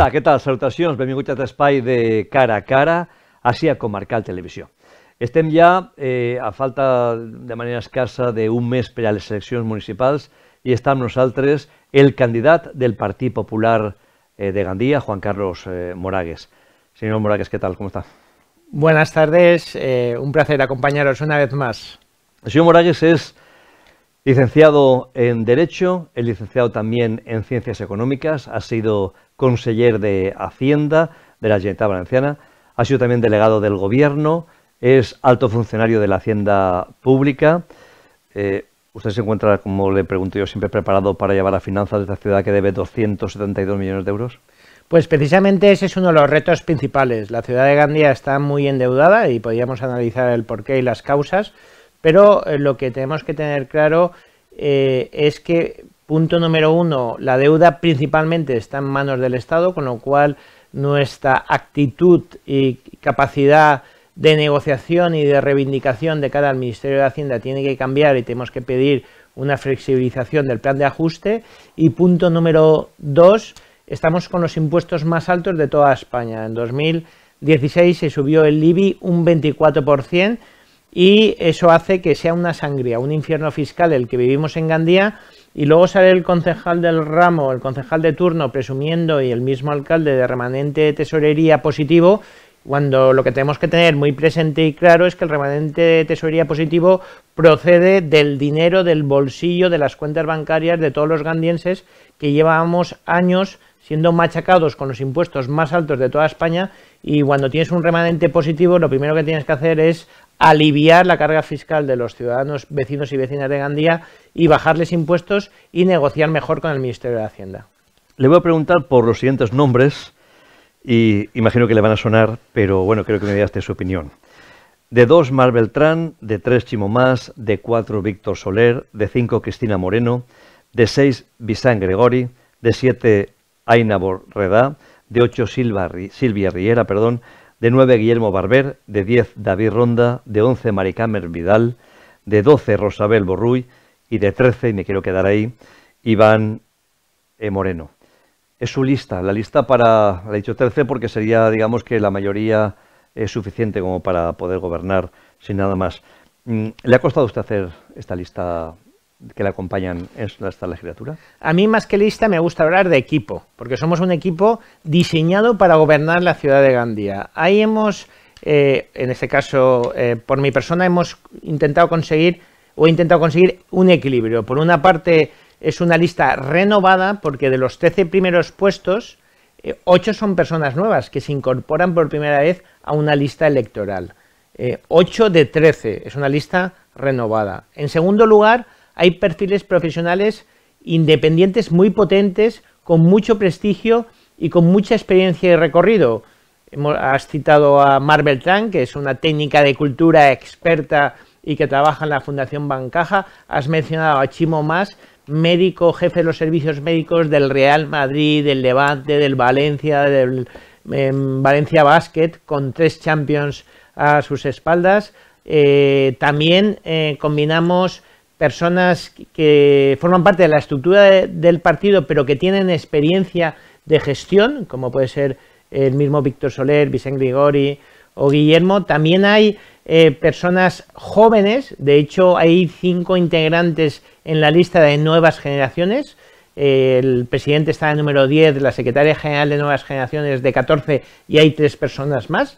Hola, ¿qué tal? Salutacions, benvinguts a de Cara a Cara, Asia Comarcal Televisión. Estem ya eh, a falta de manera de un mes para las elecciones municipales y i està amb nosaltres el candidato del Partit Popular eh, de Gandía, Juan Carlos eh, Moragues. Señor Moragues, ¿qué tal? ¿Cómo está? Buenas tardes, un placer acompañaros una vez más. señor Moragues es Licenciado en Derecho, es licenciado también en Ciencias Económicas, ha sido conseller de Hacienda de la Generalitat Valenciana, ha sido también delegado del Gobierno, es alto funcionario de la Hacienda Pública. Eh, usted se encuentra, como le pregunto yo, siempre preparado para llevar a finanzas de esta ciudad que debe 272 millones de euros. Pues precisamente ese es uno de los retos principales. La ciudad de Gandía está muy endeudada y podríamos analizar el porqué y las causas pero eh, lo que tenemos que tener claro eh, es que, punto número uno, la deuda principalmente está en manos del Estado, con lo cual nuestra actitud y capacidad de negociación y de reivindicación de cada Ministerio de Hacienda tiene que cambiar y tenemos que pedir una flexibilización del plan de ajuste. Y punto número dos, estamos con los impuestos más altos de toda España. En 2016 se subió el IBI un 24%, y eso hace que sea una sangría, un infierno fiscal el que vivimos en Gandía y luego sale el concejal del ramo, el concejal de turno presumiendo y el mismo alcalde de remanente de tesorería positivo cuando lo que tenemos que tener muy presente y claro es que el remanente de tesorería positivo procede del dinero del bolsillo de las cuentas bancarias de todos los gandienses que llevamos años siendo machacados con los impuestos más altos de toda España y cuando tienes un remanente positivo lo primero que tienes que hacer es aliviar la carga fiscal de los ciudadanos vecinos y vecinas de Gandía y bajarles impuestos y negociar mejor con el Ministerio de Hacienda. Le voy a preguntar por los siguientes nombres y imagino que le van a sonar, pero bueno, creo que me digaste su opinión. De dos, Mar Beltrán, de tres, Chimo Más, de cuatro, Víctor Soler, de cinco, Cristina Moreno, de seis, Bisán Gregori, de siete, Aina Borredá, de 8 Silvia Riera, perdón, de 9 Guillermo Barber, de 10 David Ronda, de 11 Maricamer Vidal, de 12 Rosabel Borruy y de 13, y me quiero quedar ahí, Iván e. Moreno. Es su lista, la lista para, le he dicho 13 porque sería, digamos, que la mayoría es suficiente como para poder gobernar sin nada más. Mm, ¿Le ha costado a usted hacer esta lista que le acompañan en esta legislatura? A mí más que lista me gusta hablar de equipo, porque somos un equipo diseñado para gobernar la ciudad de Gandía. Ahí hemos, eh, en este caso eh, por mi persona, hemos intentado conseguir o intentado conseguir un equilibrio. Por una parte es una lista renovada porque de los 13 primeros puestos, eh, ocho 8 son personas nuevas que se incorporan por primera vez a una lista electoral. 8 de 13 es una lista renovada. En segundo lugar, hay perfiles profesionales independientes muy potentes, con mucho prestigio y con mucha experiencia y recorrido. Has citado a Marvel Tran, que es una técnica de cultura experta y que trabaja en la Fundación Bancaja. Has mencionado a Chimo Más, médico, jefe de los servicios médicos del Real Madrid, del Levante, del Valencia, del em, Valencia Basket, con tres champions a sus espaldas. Eh, también eh, combinamos personas que forman parte de la estructura del partido, pero que tienen experiencia de gestión, como puede ser el mismo Víctor Soler, Vicente Grigori o Guillermo. También hay eh, personas jóvenes, de hecho hay cinco integrantes en la lista de nuevas generaciones. El presidente está en número 10, la secretaria general de Nuevas Generaciones de 14 y hay tres personas más.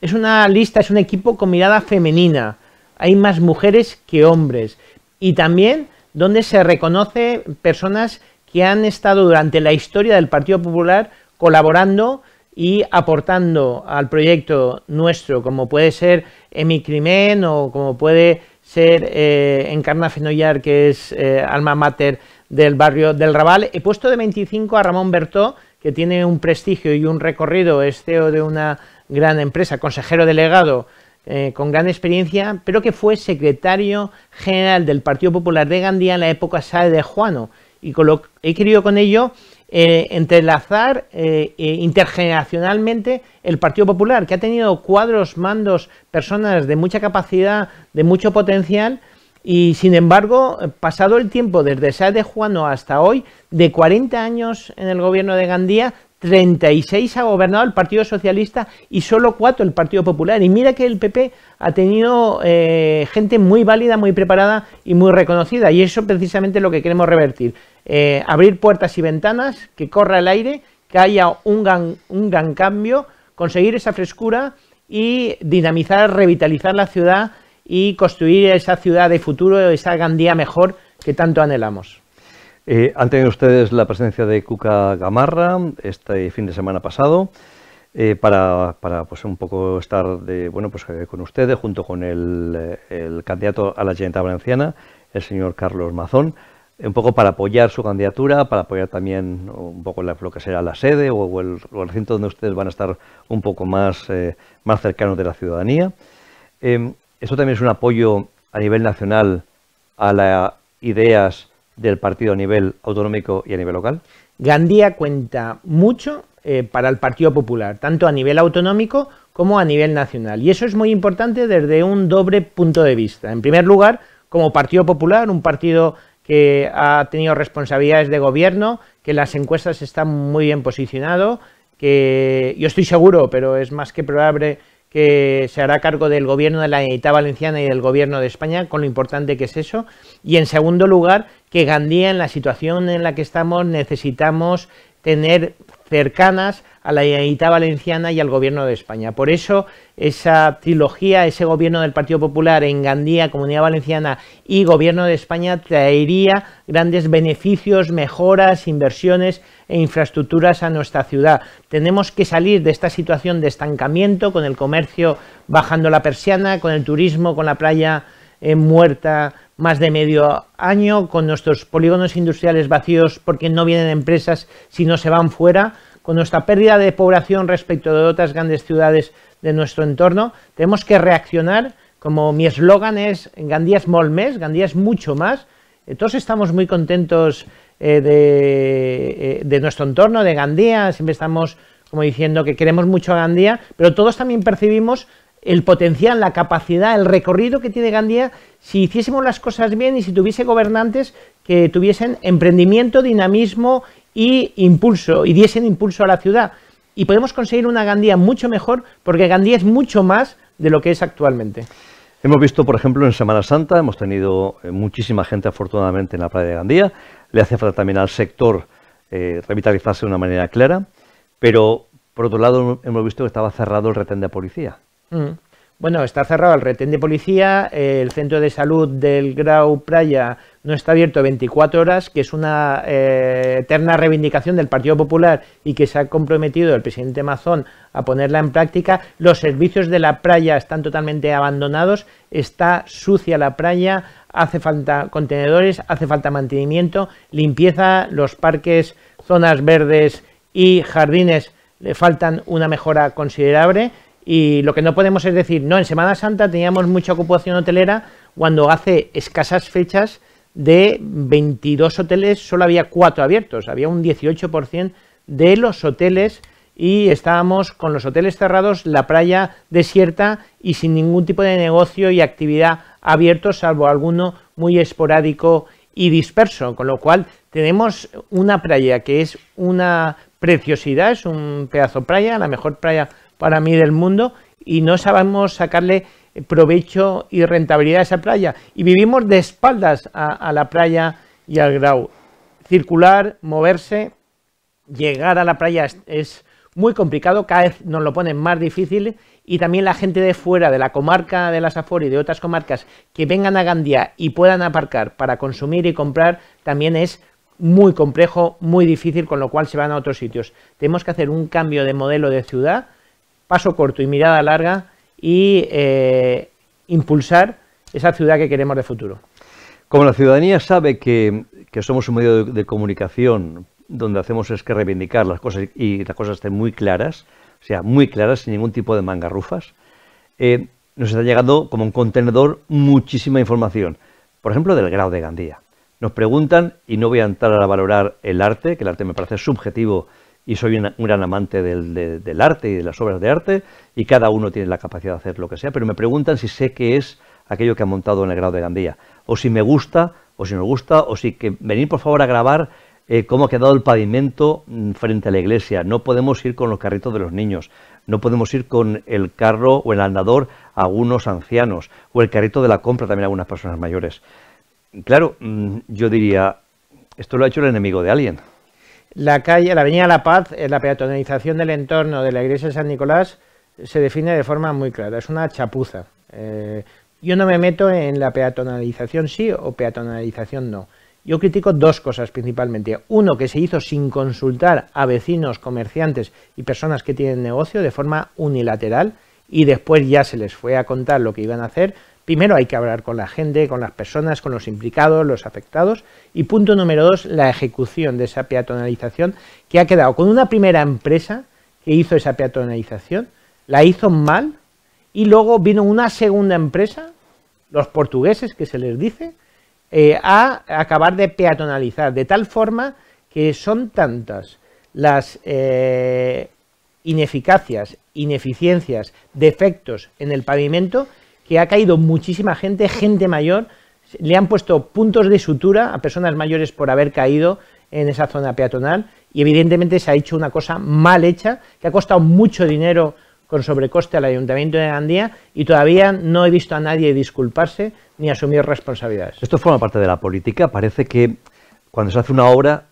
Es una lista, es un equipo con mirada femenina. Hay más mujeres que hombres y también donde se reconoce personas que han estado durante la historia del Partido Popular colaborando y aportando al proyecto nuestro, como puede ser Emi Crimen o como puede ser eh, Encarna Fenoyar, que es eh, alma mater del barrio del Raval. He puesto de 25 a Ramón Bertó, que tiene un prestigio y un recorrido, es CEO de una gran empresa, consejero delegado eh, con gran experiencia, pero que fue secretario general del Partido Popular de Gandía en la época sa de Juano. Y he querido con ello eh, entrelazar eh, intergeneracionalmente el Partido Popular, que ha tenido cuadros, mandos, personas de mucha capacidad, de mucho potencial, y sin embargo, pasado el tiempo desde Sáez de Juano hasta hoy, de 40 años en el gobierno de Gandía, 36 ha gobernado el Partido Socialista y solo 4 el Partido Popular. Y mira que el PP ha tenido eh, gente muy válida, muy preparada y muy reconocida. Y eso precisamente lo que queremos revertir. Eh, abrir puertas y ventanas, que corra el aire, que haya un gran, un gran cambio, conseguir esa frescura y dinamizar, revitalizar la ciudad y construir esa ciudad de futuro, esa Gandía mejor que tanto anhelamos. Eh, han tenido ustedes la presencia de Cuca Gamarra este fin de semana pasado eh, para, para, pues un poco estar de, bueno, pues, eh, con ustedes junto con el, candidato a la Generalitat Valenciana, el señor Carlos Mazón, un poco para apoyar su candidatura, para apoyar también un poco lo que será la sede o, el, recinto donde ustedes van a estar un poco más, más cercanos de la ciudadanía. esto también es un apoyo a nivel nacional a las ideas del partido a nivel autonómico y a nivel local? Gandía cuenta mucho eh, para el Partido Popular, tanto a nivel autonómico como a nivel nacional. Y eso es muy importante desde un doble punto de vista. En primer lugar, como Partido Popular, un partido que ha tenido responsabilidades de gobierno, que las encuestas están muy bien posicionado, que yo estoy seguro, pero es más que probable que se hará cargo del gobierno de la Unidad Valenciana y del gobierno de España, con lo importante que es eso. Y en segundo lugar, que Gandía, en la situación en la que estamos, necesitamos tener cercanas a la Unidad Valenciana y al gobierno de España. Por eso, esa trilogía, ese gobierno del Partido Popular en Gandía, Comunidad Valenciana y gobierno de España traería grandes beneficios, mejoras, inversiones e infraestructuras a nuestra ciudad. Tenemos que salir de esta situación de estancamiento con el comercio bajando la persiana, con el turismo, con la playa eh, muerta más de medio año, con nuestros polígonos industriales vacíos porque no vienen empresas si no se van fuera, con nuestra pérdida de población respecto de otras grandes ciudades de nuestro entorno. Tenemos que reaccionar, como mi eslogan es, Gandía es molmes, Gandía es mucho más. Eh, todos estamos muy contentos eh, de, eh, de, nuestro entorno, de Gandía, siempre estamos como diciendo que queremos mucho a Gandía, pero todos también percibimos el potencial, la capacidad, el recorrido que tiene Gandía si hiciésemos las cosas bien y si tuviese gobernantes que tuviesen emprendimiento, dinamismo y impulso, y diesen impulso a la ciudad. Y podemos conseguir una Gandía mucho mejor porque Gandía es mucho más de lo que es actualmente. Hemos visto, por ejemplo, en Semana Santa, hemos tenido eh, muchísima gente afortunadamente en la playa de Gandía, le hace falta también al sector eh, revitalizarse de una manera clara, pero por otro lado hemos visto que estaba cerrado el retén de policía. Mm. Bueno, está cerrado el retén de policía, el centro de salud del Grau Praia no está abierto 24 horas, que es una eh, eterna reivindicación del Partido Popular y que se ha comprometido el presidente Mazón a ponerla en práctica. Los servicios de la playa están totalmente abandonados, está sucia la playa, hace falta contenedores, hace falta mantenimiento, limpieza, los parques, zonas verdes y jardines le faltan una mejora considerable y lo que no podemos es decir, no, en Semana Santa teníamos mucha ocupación hotelera cuando hace escasas fechas de 22 hoteles solo había 4 abiertos, había un 18% de los hoteles y estábamos con los hoteles cerrados, la playa desierta y sin ningún tipo de negocio y actividad abierto, salvo alguno muy esporádico y disperso, con lo cual tenemos una playa que es una preciosidad, es un pedazo de playa, la mejor playa para mí del mundo y no sabemos sacarle provecho y rentabilidad a esa playa. Y vivimos de espaldas a, la playa y al grau. Circular, moverse, llegar a la playa es, muy complicado, cada vez nos lo ponen más difícil y también la gente de fuera, de la comarca de las afor y de otras comarcas que vengan a Gandía y puedan aparcar para consumir y comprar, también es muy complejo, muy difícil, con lo cual se van a otros sitios. Tenemos que hacer un cambio de modelo de ciudad paso corto y mirada larga y eh, impulsar esa ciudad que queremos de futuro. Como la ciudadanía sabe que, somos un medio de, comunicación donde hacemos es que reivindicar las cosas y las cosas estén muy claras, o sea, muy claras, sin ningún tipo de mangarrufas, eh, nos está llegando como un contenedor muchísima información. Por ejemplo, del grado de Gandía. Nos preguntan, y no voy a entrar a valorar el arte, que el arte me parece subjetivo y soy un gran amante del, arte y de las obras de arte y cada uno tiene la capacidad de hacer lo que sea, pero me preguntan si sé qué es aquello que ha montado en el grado de Gandía, o si me gusta, o si no gusta, o si que venir por favor a grabar eh, cómo ha quedado el pavimento mm, frente a la iglesia. No podemos ir con los carritos de los niños, no podemos ir con el carro o el andador a algunos ancianos, o el carrito de la compra también a algunas personas mayores. Claro, mm, yo diría, esto lo ha hecho el enemigo de alguien. La calle, la Avenida La Paz, eh, la peatonalización del entorno de la iglesia de San Nicolás eh, se define de forma muy clara, es una chapuza. Eh, yo no me meto en la peatonalización sí o peatonalización no. Yo critico dos cosas principalmente. Uno, que se hizo sin consultar a vecinos, comerciantes y personas que tienen negocio de forma unilateral y después ya se les fue a contar lo que iban a hacer Primero hay que hablar con la gente, con las personas, con los implicados, los afectados. Y punto número dos, la ejecución de esa peatonalización que ha quedado con una primera empresa que hizo esa peatonalización, la hizo mal y luego vino una segunda empresa, los portugueses que se les dice, eh, a acabar de peatonalizar, de tal forma que son tantas las eh, ineficacias, ineficiencias, defectos en el pavimento que ha caído muchísima gente, gente mayor, le han puesto puntos de sutura a personas mayores por haber caído en esa zona peatonal y evidentemente se ha hecho una cosa mal hecha que ha costado mucho dinero con sobrecoste al Ayuntamiento de Andía y todavía no he visto a nadie disculparse ni asumir responsabilidades. Esto forma parte de la política. Parece que cuando se hace una obra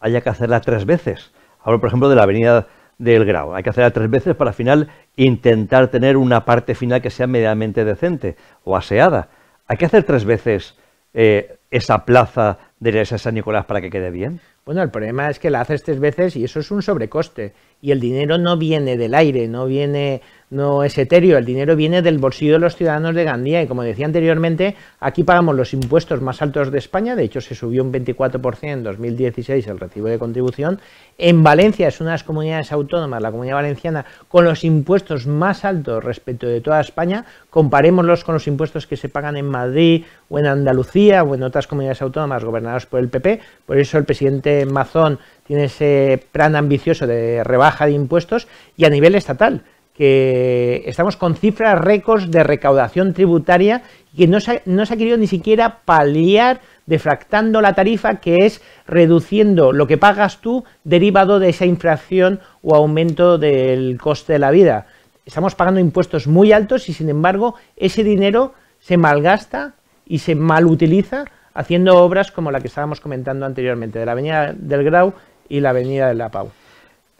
haya que hacerla tres veces. Hablo, por ejemplo, de la avenida del grado. Hay que hacerla tres veces para al final intentar tener una parte final que sea medianamente decente o aseada. Hay que hacer tres veces eh, esa plaza de la de San Nicolás para que quede bien. Bueno, el problema es que la haces tres veces y eso es un sobrecoste. Y el dinero no viene del aire, no viene no es etéreo, el dinero viene del bolsillo de los ciudadanos de Gandía y como decía anteriormente, aquí pagamos los impuestos más altos de España, de hecho se subió un 24% en 2016 el recibo de contribución, en Valencia es una de las comunidades autónomas, la comunidad valenciana, con los impuestos más altos respecto de toda España, comparémoslos con los impuestos que se pagan en Madrid o en Andalucía o en otras comunidades autónomas gobernadas por el PP, por eso el presidente Mazón tiene ese plan ambicioso de rebaja de impuestos y a nivel estatal que estamos con cifras récords de recaudación tributaria que no se, no se ha querido ni siquiera paliar defractando la tarifa, que es reduciendo lo que pagas tú derivado de esa infracción o aumento del coste de la vida. Estamos pagando impuestos muy altos y sin embargo ese dinero se malgasta y se malutiliza haciendo obras como la que estábamos comentando anteriormente, de la Avenida del Grau y la Avenida de la Pau.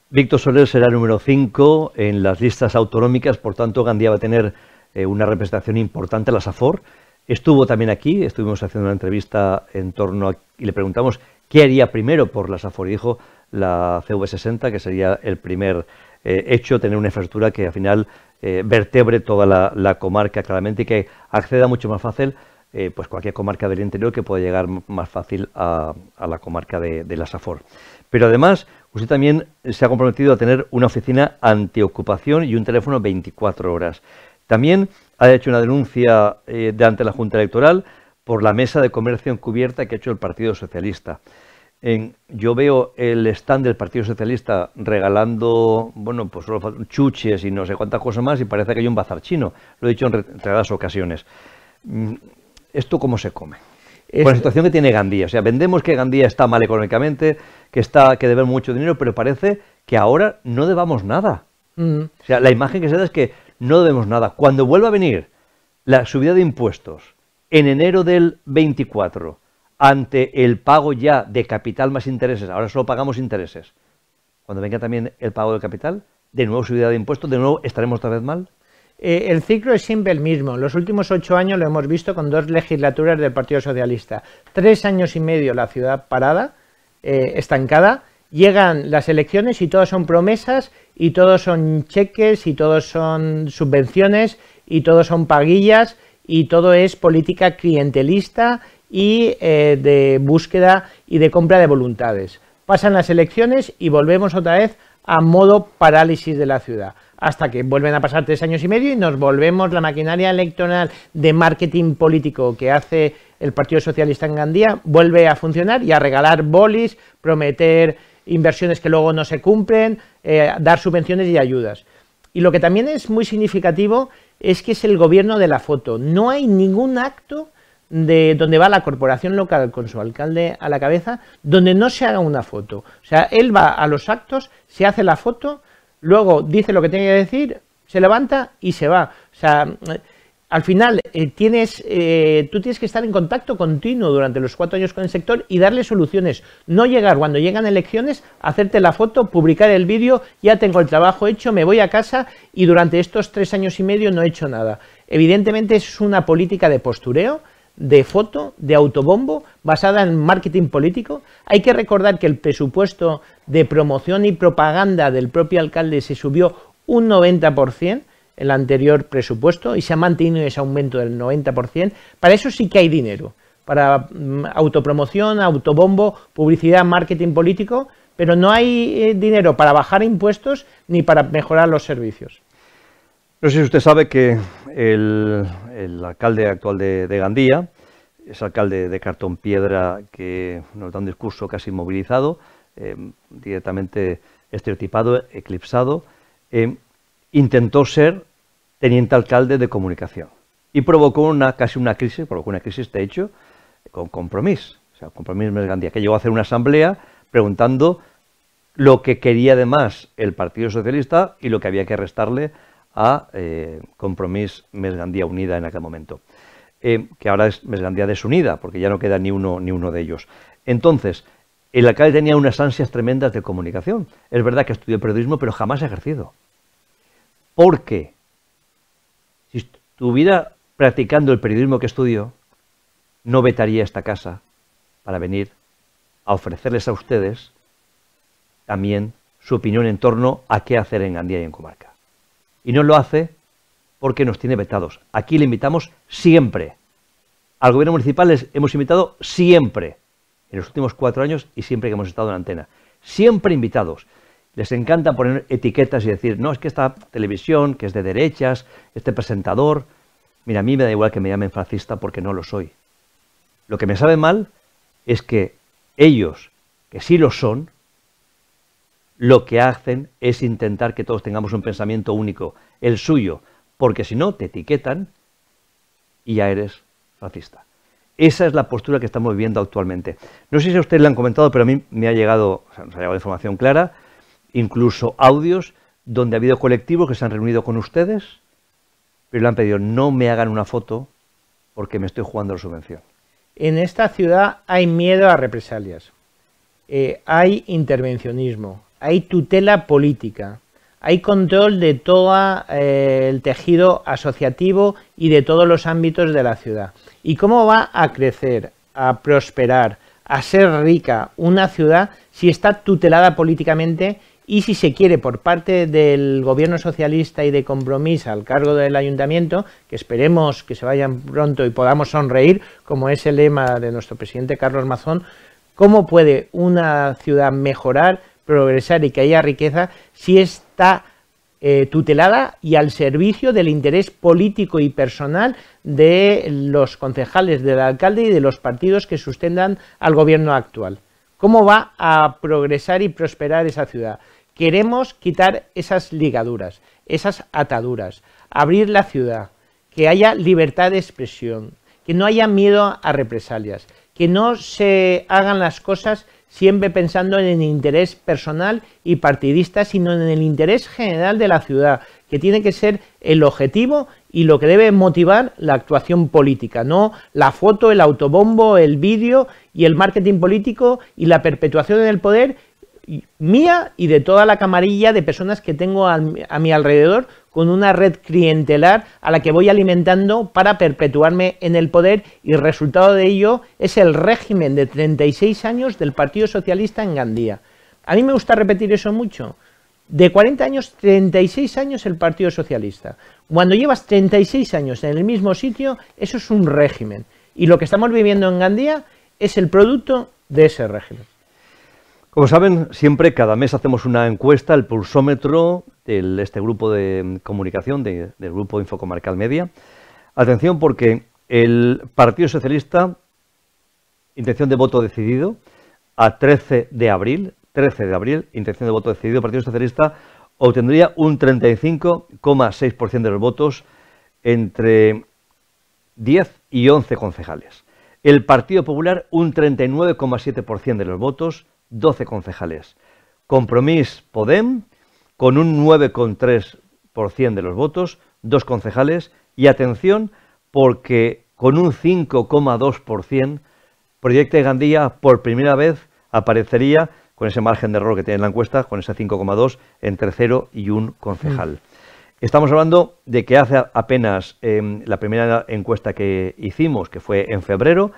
Víctor Soler será el número 5 en las listas autonómicas, por tanto Gandía va a tener eh, una representación importante en la SAFOR. Estuvo también aquí, estuvimos haciendo una entrevista en torno a... y le preguntamos qué haría primero por la SAFOR y dijo la CV60, que sería el primer eh, hecho, tener una infraestructura que al final eh, vertebre toda la, comarca claramente y que acceda mucho más fácil pues cualquier comarca del interior que pueda llegar más fácil a, la comarca de, de, la SAFOR. Pero además, sí, pues también se ha comprometido a tener una oficina antiocupación y un teléfono 24 horas. También ha hecho una denuncia eh, de ante la Junta Electoral por la mesa de comercio encubierta que ha hecho el Partido Socialista. yo veo el stand del Partido Socialista regalando, bueno, pues solo chuches y no sé cuántas cosas más y parece que hay un bazar chino. Lo he dicho en reiteradas ocasiones. Mm, ¿Esto cómo se come? Con la situación que tiene Gandía. O sea, vendemos que Gandía está mal económicamente, que, está, que mucho dinero, pero parece que ahora no debamos nada. Mm. O sea, la imagen que se da es que no debemos nada. Cuando vuelva a venir la subida de impuestos en enero del 24, ante el pago ya de capital más intereses, ahora solo pagamos intereses, cuando venga también el pago de capital, de nuevo subida de impuestos, de nuevo estaremos otra vez mal. Eh, el ciclo es siempre el mismo. los últimos ocho años lo hemos visto con dos legislaturas del Partido Socialista. Tres años y medio la ciudad parada, eh, estancada. Llegan las elecciones y todas son promesas y todos son cheques y todos son subvenciones y todos son paguillas y todo es política clientelista y eh, de búsqueda y de compra de voluntades. Pasan las elecciones y volvemos otra vez a modo parálisis de la ciudad hasta que vuelven a pasar tres años y medio y nos volvemos la maquinaria electoral de marketing político que hace el Partido Socialista en Gandía, vuelve a funcionar y a regalar bolis, prometer inversiones que luego no se cumplen, eh, dar subvenciones y ayudas. Y lo que también es muy significativo es que es el gobierno de la foto. No hay ningún acto de donde va la corporación local con su alcalde a la cabeza, donde no se haga una foto. O sea, él va a los actos, se hace la foto luego dice lo que tiene que decir, se levanta y se va. O sea, al final eh, tienes, eh, tú tienes que estar en contacto continuo durante los cuatro años con el sector y darle soluciones. No llegar cuando llegan elecciones, hacerte la foto, publicar el vídeo, ya tengo el trabajo hecho, me voy a casa y durante estos tres años y medio no he hecho nada. Evidentemente es una política de postureo de foto, de autobombo, basada en marketing político. Hay que recordar que el presupuesto de promoción y propaganda del propio alcalde se subió un 90% el anterior presupuesto y se ha mantenido ese aumento del 90%. Para eso sí que hay dinero, para mm, autopromoción, autobombo, publicidad, marketing político, pero no hay eh, dinero para bajar impuestos ni para mejorar los servicios. No sé si usted sabe que el el alcalde actual de, Gandía, es alcalde de Cartón Piedra que nos da un discurso casi inmovilizado, eh, directamente estereotipado, eclipsado, eh, intentó ser teniente alcalde de comunicación y provocó una, casi una crisis, provocó una crisis de hecho, con compromiso, o sea, compromiso de Gandía, que llegó a hacer una asamblea preguntando lo que quería además el Partido Socialista y lo que había que restarle a eh, Compromís Mesgandía Unida en aquel momento, eh, que ahora es Mesgandía desunida, porque ya no queda ni uno, ni uno de ellos. Entonces, el alcalde tenía unas ansias tremendas de comunicación. Es verdad que estudió periodismo, pero jamás ha ejercido. Porque si estuviera practicando el periodismo que estudió, no vetaría esta casa para venir a ofrecerles a ustedes también su opinión en torno a qué hacer en Gandía y en Comarca y no lo hace porque nos tiene vetados. Aquí le invitamos siempre. Al gobierno municipal les hemos invitado siempre, en los últimos cuatro años y siempre que hemos estado en la antena. Siempre invitados. Les encanta poner etiquetas y decir, no, es que esta televisión, que es de derechas, este presentador. Mira, a mí me da igual que me llamen fascista porque no lo soy. Lo que me sabe mal es que ellos, que sí lo son, lo que hacen es intentar que todos tengamos un pensamiento único, el suyo, porque si no te etiquetan y ya eres racista. Esa es la postura que estamos viviendo actualmente. No sé si a ustedes le han comentado, pero a mí me ha llegado, o sea, nos ha llegado información clara, incluso audios donde ha habido colectivos que se han reunido con ustedes, pero le han pedido no me hagan una foto porque me estoy jugando la subvención. En esta ciudad hay miedo a represalias, eh, hay intervencionismo, hay tutela política, hay control de todo eh, el tejido asociativo y de todos los ámbitos de la ciudad. ¿Y cómo va a crecer, a prosperar, a ser rica una ciudad si está tutelada políticamente y si se quiere por parte del gobierno socialista y de compromiso al cargo del ayuntamiento, que esperemos que se vayan pronto y podamos sonreír, como es el lema de nuestro presidente Carlos Mazón, cómo puede una ciudad mejorar progresar y que haya riqueza si está eh, tutelada y al servicio del interés político y personal de los concejales, del alcalde y de los partidos que sustentan al gobierno actual. ¿Cómo va a progresar y prosperar esa ciudad? Queremos quitar esas ligaduras, esas ataduras, abrir la ciudad, que haya libertad de expresión, que no haya miedo a represalias, que no se hagan las cosas siempre pensando en el interés personal y partidista, sino en el interés general de la ciudad, que tiene que ser el objetivo y lo que debe motivar la actuación política, no la foto, el autobombo, el vídeo y el marketing político y la perpetuación en el poder mía y de toda la camarilla de personas que tengo a, mi alrededor con una red clientelar a la que voy alimentando para perpetuarme en el poder y el resultado de ello es el régimen de 36 años del Partido Socialista en Gandía. A mí me gusta repetir eso mucho. De 40 años, 36 años el Partido Socialista. Cuando llevas 36 años en el mismo sitio, eso es un régimen. Y lo que estamos viviendo en Gandía es el producto de ese régimen. Como saben, siempre cada mes hacemos una encuesta, el pulsómetro, de este grupo de comunicación, del grupo Infocomarcal Media. Atención porque el Partido Socialista, intención de voto decidido, a 13 de abril, 13 de abril, intención de voto decidido, el Partido Socialista obtendría un 35,6% de los votos entre 10 y 11 concejales. El Partido Popular un 39,7% de los votos 12 concejales. Compromís Podem, con un 9,3% de los votos, dos concejales, y atención, porque con un 5,2%, Proyecto de Gandía por primera vez aparecería con ese margen de error que tiene en la encuesta, con ese 5,2 entre 0 y un concejal. Estamos hablando de que hace apenas em, la primera encuesta que hicimos, que fue en febrero,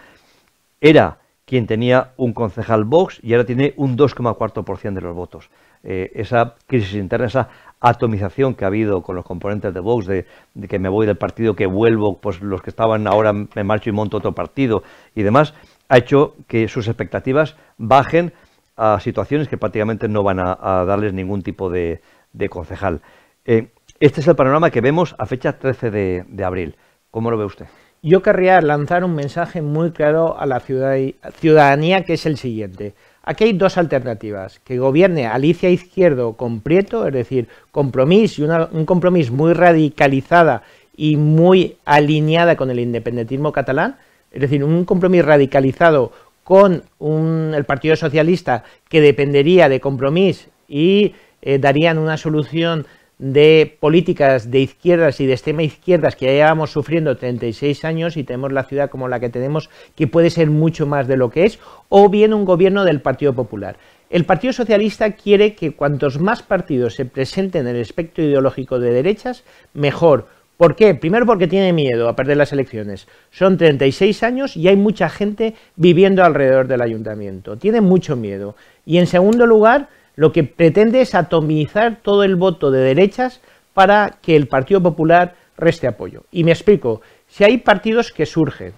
era quien tenía un concejal Vox y ahora tiene un 2,4% de los votos. Eh, esa crisis interna, esa atomización que ha habido con los componentes de Vox, de, que me voy del partido, que vuelvo, pues los que estaban ahora me marcho y monto otro partido y demás, ha hecho que sus expectativas bajen a situaciones que prácticamente no van a, darles ningún tipo de, concejal. Eh, este es el panorama que vemos a fecha 13 de abril. ¿Cómo lo ve usted? yo querría lanzar un mensaje muy claro a la ciudadanía que es el siguiente. Aquí hay dos alternativas, que gobierne Alicia Izquierdo con Prieto, es decir, compromiso y un compromiso muy radicalizada y muy alineada con el independentismo catalán, es decir, un compromiso radicalizado con el Partido Socialista que dependería de compromiso y eh, darían una solución de políticas de izquierdas y de extrema izquierdas que ya llevamos sufriendo 36 años y tenemos la ciudad como la que tenemos, que puede ser mucho más de lo que es, o bien un gobierno del Partido Popular. El Partido Socialista quiere que cuantos más partidos se presenten en el espectro ideológico de derechas, mejor. ¿Por qué? Primero porque tiene miedo a perder las elecciones. Son 36 años y hay mucha gente viviendo alrededor del ayuntamiento. Tiene mucho miedo. Y en segundo lugar, lo que pretende es atomizar todo el voto de derechas para que el Partido Popular reste apoyo. Y me explico, si hay partidos que surgen,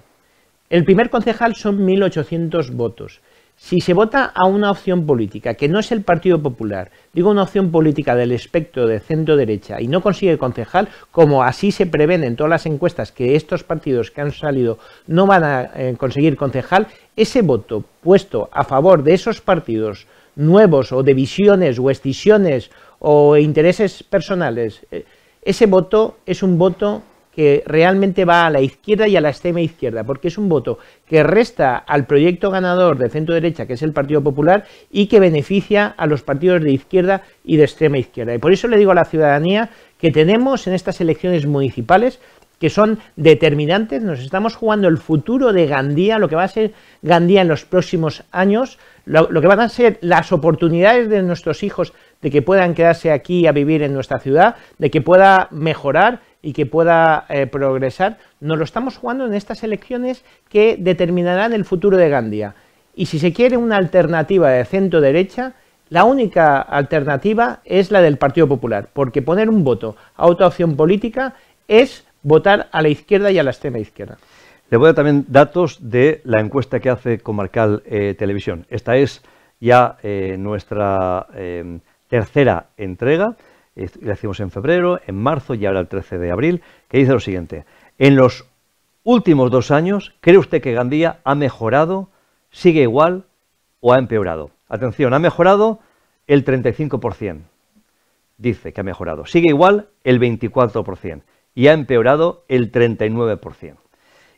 el primer concejal son 1.800 votos. Si se vota a una opción política que no es el Partido Popular, digo una opción política del espectro de centro derecha y no consigue concejal, como así se prevén en todas las encuestas que estos partidos que han salido no van a eh, conseguir concejal, ese voto puesto a favor de esos partidos nuevos o de o escisiones o intereses personales. Eh, ese voto es un voto que realmente va a la izquierda y a la extrema izquierda, porque es un voto que resta al proyecto ganador de centro derecha, que es el Partido Popular, y que beneficia a los partidos de izquierda y de extrema izquierda. Y por eso le digo a la ciudadanía que tenemos en estas elecciones municipales que son determinantes. Nos estamos jugando el futuro de Gandía, lo que va a ser Gandía en los próximos años, lo, que van a ser las oportunidades de nuestros hijos de que puedan quedarse aquí a vivir en nuestra ciudad, de que pueda mejorar y que pueda eh, progresar. Nos lo estamos jugando en estas elecciones que determinarán el futuro de Gandía. Y si se quiere una alternativa de centro derecha, la única alternativa es la del Partido Popular, porque poner un voto a otra opción política es votar a la izquierda y a la extrema izquierda. Le voy a dar también datos de la encuesta que hace Comarcal eh, Televisión. Esta es ya eh, nuestra eh, tercera entrega, la hicimos en febrero, en marzo y ahora el 13 de abril, que dice lo siguiente. En los últimos dos años, ¿cree usted que Gandía ha mejorado, sigue igual o ha empeorado? Atención, ha mejorado el 35%. Dice que ha mejorado. Sigue igual el 24% y ha empeorado el 39%.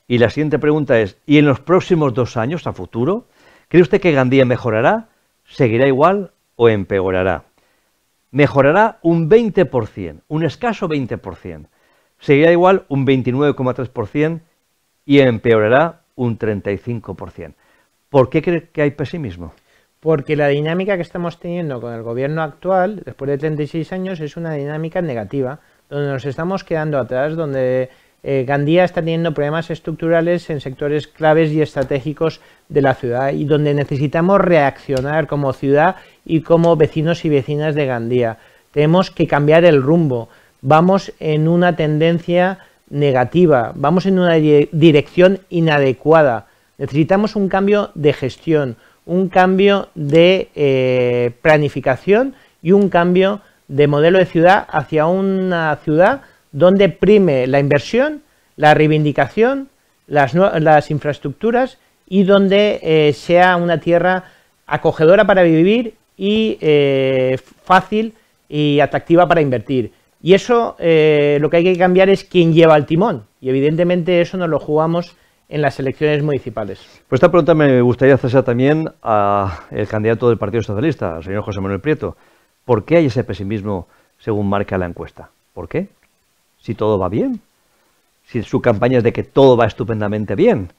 Y la siguiente pregunta es, ¿y en los próximos dos años a futuro? ¿Cree usted que Gandía mejorará, seguirá igual o empeorará? Mejorará un 20%, un escaso 20%. Seguirá igual un 29,3% y empeorará un 35%. ¿Por qué cree que hay pesimismo? Porque la dinámica que estamos teniendo con el gobierno actual, después de 36 años, es una dinámica negativa donde nos estamos quedando atrás, donde eh, Gandía está teniendo problemas estructurales en sectores claves y estratégicos de la ciudad y donde necesitamos reaccionar como ciudad y como vecinos y vecinas de Gandía. Tenemos que cambiar el rumbo. Vamos en una tendencia negativa, vamos en una dirección inadecuada. Necesitamos un cambio de gestión, un cambio de eh, planificación y un cambio de modelo de ciudad hacia una ciudad donde prime la inversión, la reivindicación, las, infraestructuras y donde eh, sea una tierra acogedora para vivir y eh, fácil y atractiva para invertir. Y eso eh, lo que hay que cambiar es quién lleva el timón. Y evidentemente eso nos lo jugamos en las elecciones municipales. Pues esta pregunta me gustaría hacerse también al candidato del Partido Socialista, el señor José Manuel Prieto. ¿Por qué hay ese pesimismo según marca la encuesta? ¿Por qué? Si todo va bien. Si su campaña es de que todo va estupendamente bien.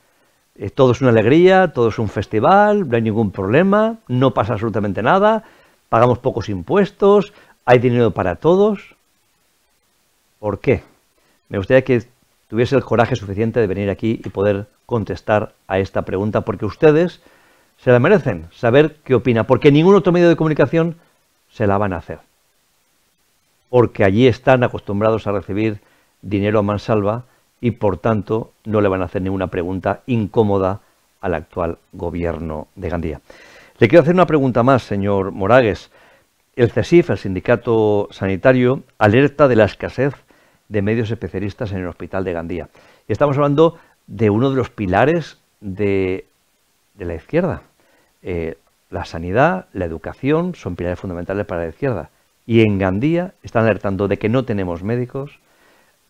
Eh, todo es una alegría, todo es un festival, no hay ningún problema, no pasa absolutamente nada, pagamos pocos impuestos, hay dinero para todos. ¿Por qué? Me gustaría que tuviese el coraje suficiente de venir aquí y poder contestar a esta pregunta, porque ustedes se la merecen, saber qué opina, porque ningún otro medio de comunicación se la van a hacer. Porque allí están acostumbrados a recibir dinero a mansalva y por tanto no le van a hacer ninguna pregunta incómoda al actual gobierno de Gandía. Le quiero hacer una pregunta más, señor Moragues. El CESIF, el sindicato sanitario, alerta de la escasez de medios especialistas en el hospital de Gandía. Y estamos hablando de uno de los pilares de, la izquierda. Eh, la sanidad, la educación son pilares fundamentales para la izquierda. Y en Gandía están alertando de que no tenemos médicos.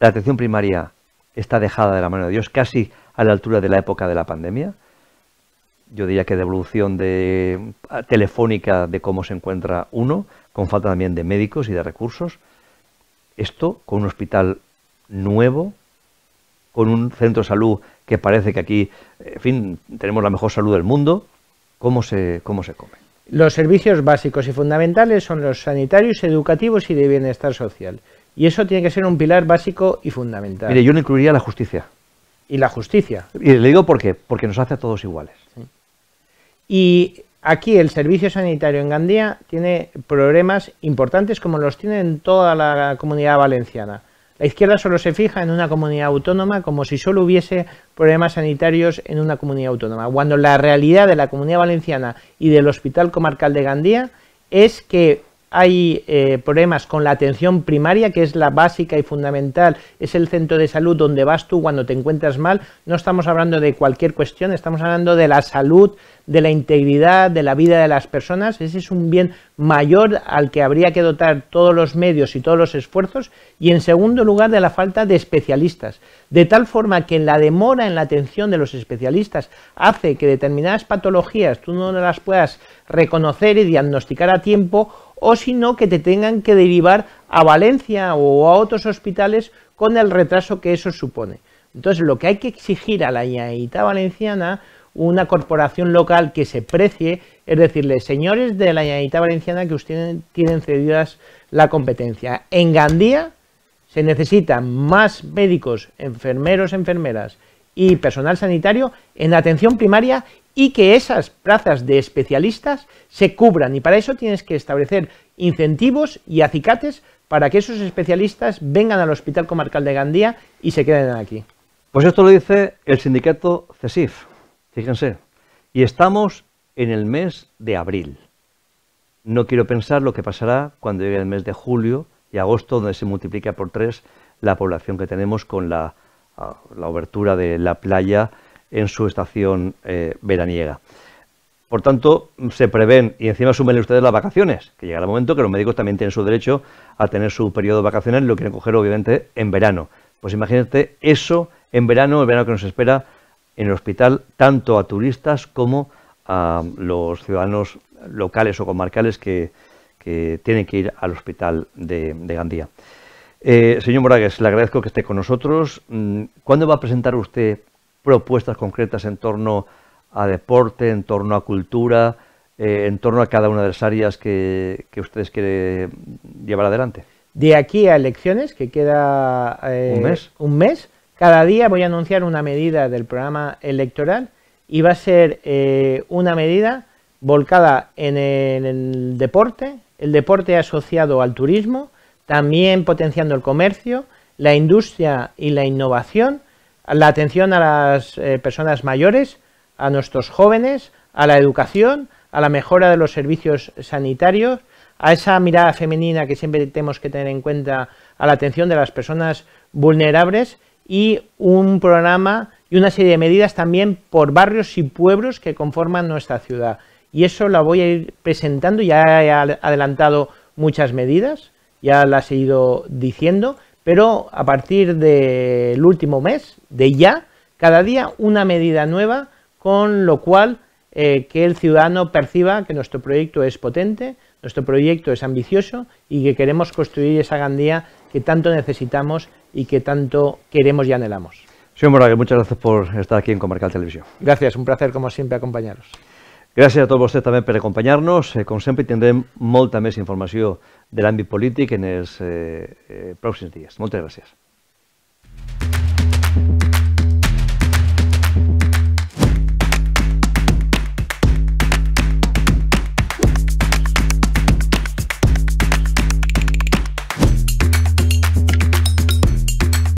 La atención primaria está dejada de la mano de Dios casi a la altura de la época de la pandemia. Yo diría que devolución de, telefónica de cómo se encuentra uno, con falta también de médicos y de recursos. Esto con un hospital nuevo, con un centro de salud que parece que aquí, en fin, tenemos la mejor salud del mundo, cómo se, cómo come. Los servicios básicos y fundamentales son los sanitarios, educativos y de bienestar social. Y eso tiene que ser un pilar básico y fundamental. Mire, yo no incluiría la justicia. Y la justicia. Y le digo por qué, porque nos hace a todos iguales. Y aquí el servicio sanitario en Gandía tiene problemas importantes como los tiene en toda la comunidad valenciana. La izquierda solo se fija en una comunidad autónoma como si solo hubiese problemas sanitarios en una comunidad autónoma, cuando la realidad de la comunidad valenciana y del Hospital Comarcal de Gandía es que hay eh, problemas con la atención primaria, que es la básica y fundamental, es el centro de salud donde vas tú cuando te encuentras mal. No estamos hablando de cualquier cuestión, estamos hablando de la salud, de la integridad, de la vida de las personas. Ese es un bien mayor al que habría que dotar todos los medios y todos los esfuerzos. Y en segundo lugar, de la falta de especialistas. De tal forma que la demora en la atención de los especialistas hace que determinadas patologías tú no las puedas reconocer y diagnosticar a tiempo o si no, que te tengan que derivar a Valencia o a otros hospitales con el retraso que eso supone. Entonces, lo que hay que exigir a la Generalitat Valenciana, una corporación local que se precie, es decirle, señores de la Generalitat Valenciana que ustedes tienen cedidas la competencia. En Gandía se necesitan más médicos, enfermeros, enfermeras y personal sanitario en atención primaria y que esas plazas de especialistas se cubran. Y para eso tienes que establecer incentivos y acicates para que esos especialistas vengan al Hospital Comarcal de Gandía y se queden aquí. Pues esto lo dice el sindicato CESIF, fíjense. Y estamos en el mes de abril. No quiero pensar lo que pasará cuando llegue el mes de julio y agosto, donde se multiplica por tres la población que tenemos con la, ah, la obertura de la playa en su estación eh, veraniega. Por tanto, se prevén, y encima sumen ustedes las vacaciones, que llegará el momento que los médicos también tienen su derecho a tener su periodo vacacional y lo quieren coger obviamente en verano. Pues imagínate eso en verano, el verano que nos espera en el hospital, tanto a turistas como a los ciudadanos locales o comarcales que, tienen que ir al hospital de, Gandía. Eh, señor Moragues, le agradezco que esté con nosotros. Mm, ¿Cuándo va a presentar usted propuestas concretas en torno a deporte, en torno a cultura, eh, en torno a cada una de las áreas que, ustedes quieren llevar adelante. De aquí a elecciones, que queda eh, ¿Un, mes? cada día voy a anunciar una medida del programa electoral y va a ser eh, una medida volcada en el, deporte, el deporte asociado al turismo, también potenciando el comercio, la industria y la innovación la atención a las eh, personas mayores, a nuestros jóvenes, a la educación, a la mejora de los servicios sanitarios, a esa mirada femenina que siempre tenemos que tener en cuenta, a la atención de las personas vulnerables y un programa y una serie de medidas también por barrios y pueblos que conforman nuestra ciudad. Y eso la voy a ir presentando, ya he adelantado muchas medidas, ya las he ido diciendo, pero a partir del último mes, de ya, cada día una medida nueva, con lo cual eh, que el ciudadano perciba que nuestro proyecto es potente, nuestro proyecto es ambicioso y que queremos construir esa Gandía que tanto necesitamos y que tanto queremos y anhelamos. Señor Morague, muchas gracias por estar aquí en Comarcal Televisión. Gracias, un placer como siempre acompañaros. Gràcies a tots vostès també per acompanyar-nos. Eh, com sempre, tindrem molta més informació de l'àmbit polític en els eh, eh pròxims dies. Moltes gràcies.